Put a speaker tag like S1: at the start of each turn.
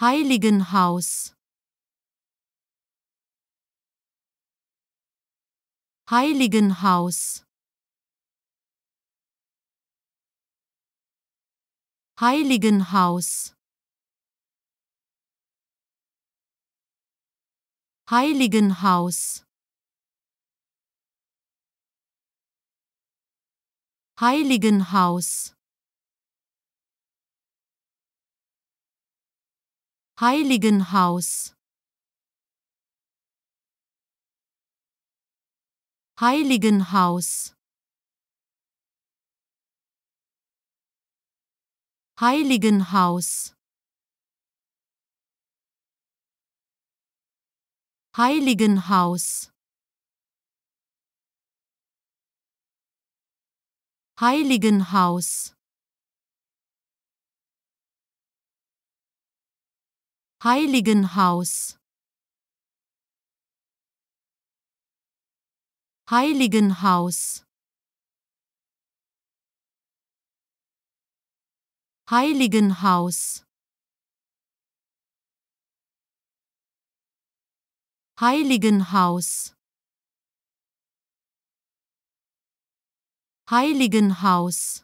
S1: Heiligenhaus Heiligenhaus Heiligenhaus Heiligenhaus Heiligenhaus Heiligenhaus Heiligenhaus Heiligenhaus Heiligenhaus Heiligenhaus Heiligenhaus Heiligenhaus Heiligenhaus Heiligenhaus Heiligenhaus